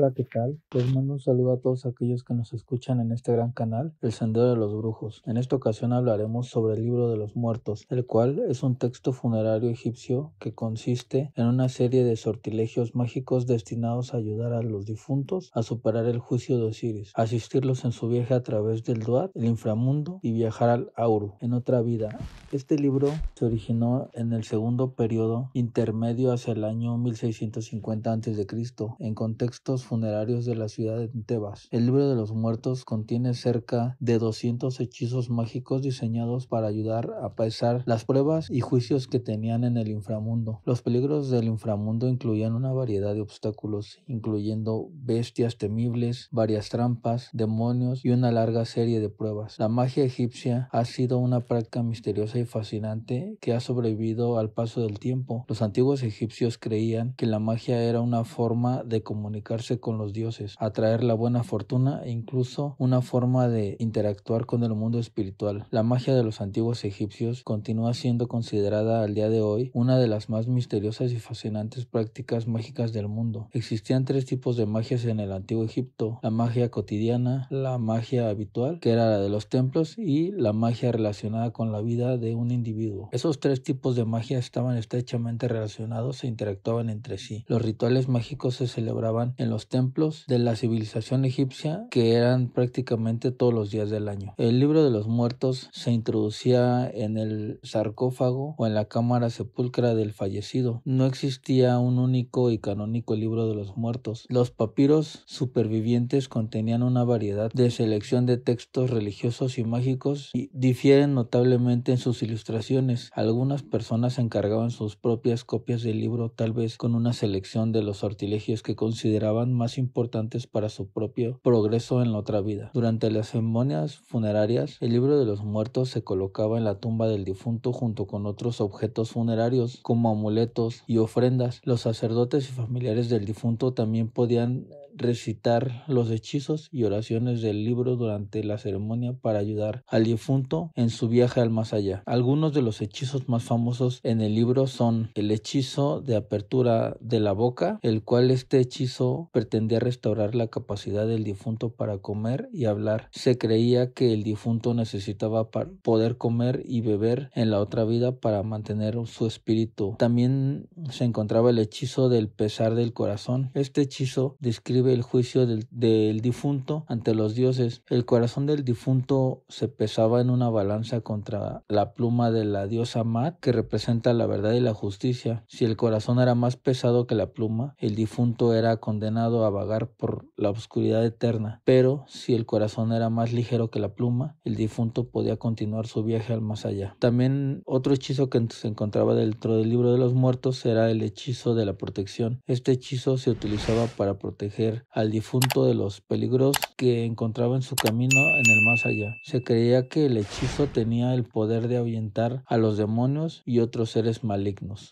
Hola, ¿qué tal? Les pues mando un saludo a todos aquellos que nos escuchan en este gran canal, El Sendero de los Brujos. En esta ocasión hablaremos sobre el Libro de los Muertos, el cual es un texto funerario egipcio que consiste en una serie de sortilegios mágicos destinados a ayudar a los difuntos a superar el juicio de Osiris, asistirlos en su viaje a través del Duat, el inframundo y viajar al Auru, en otra vida. Este libro se originó en el segundo periodo intermedio hacia el año 1650 a.C. en contextos funerarios de la ciudad de Tebas. El libro de los muertos contiene cerca de 200 hechizos mágicos diseñados para ayudar a pesar las pruebas y juicios que tenían en el inframundo. Los peligros del inframundo incluían una variedad de obstáculos, incluyendo bestias temibles, varias trampas, demonios y una larga serie de pruebas. La magia egipcia ha sido una práctica misteriosa y fascinante que ha sobrevivido al paso del tiempo. Los antiguos egipcios creían que la magia era una forma de comunicarse con los dioses, atraer la buena fortuna e incluso una forma de interactuar con el mundo espiritual. La magia de los antiguos egipcios continúa siendo considerada al día de hoy una de las más misteriosas y fascinantes prácticas mágicas del mundo. Existían tres tipos de magias en el antiguo Egipto, la magia cotidiana, la magia habitual, que era la de los templos, y la magia relacionada con la vida de un individuo. Esos tres tipos de magia estaban estrechamente relacionados e interactuaban entre sí. Los rituales mágicos se celebraban en los templos de la civilización egipcia que eran prácticamente todos los días del año. El libro de los muertos se introducía en el sarcófago o en la cámara sepulcra del fallecido. No existía un único y canónico libro de los muertos. Los papiros supervivientes contenían una variedad de selección de textos religiosos y mágicos y difieren notablemente en sus ilustraciones. Algunas personas encargaban sus propias copias del libro, tal vez con una selección de los sortilegios que consideraban más importantes para su propio progreso en la otra vida. Durante las ceremonias funerarias, el libro de los muertos se colocaba en la tumba del difunto junto con otros objetos funerarios como amuletos y ofrendas. Los sacerdotes y familiares del difunto también podían recitar los hechizos y oraciones del libro durante la ceremonia para ayudar al difunto en su viaje al más allá. Algunos de los hechizos más famosos en el libro son el hechizo de apertura de la boca, el cual este hechizo pretendía restaurar la capacidad del difunto para comer y hablar. Se creía que el difunto necesitaba poder comer y beber en la otra vida para mantener su espíritu. También se encontraba el hechizo del pesar del corazón. Este hechizo describe el juicio del, difunto ante los dioses. El corazón del difunto se pesaba en una balanza contra la pluma de la diosa Mat, que representa la verdad y la justicia. Si el corazón era más pesado que la pluma, el difunto era condenado a vagar por la oscuridad eterna. Pero si el corazón era más ligero que la pluma, el difunto podía continuar su viaje al más allá. También otro hechizo que se encontraba dentro del libro de los muertos era el hechizo de la protección. Este hechizo se utilizaba para proteger al difunto de los peligros que encontraba en su camino en el más allá. Se creía que el hechizo tenía el poder de ahuyentar a los demonios y otros seres malignos.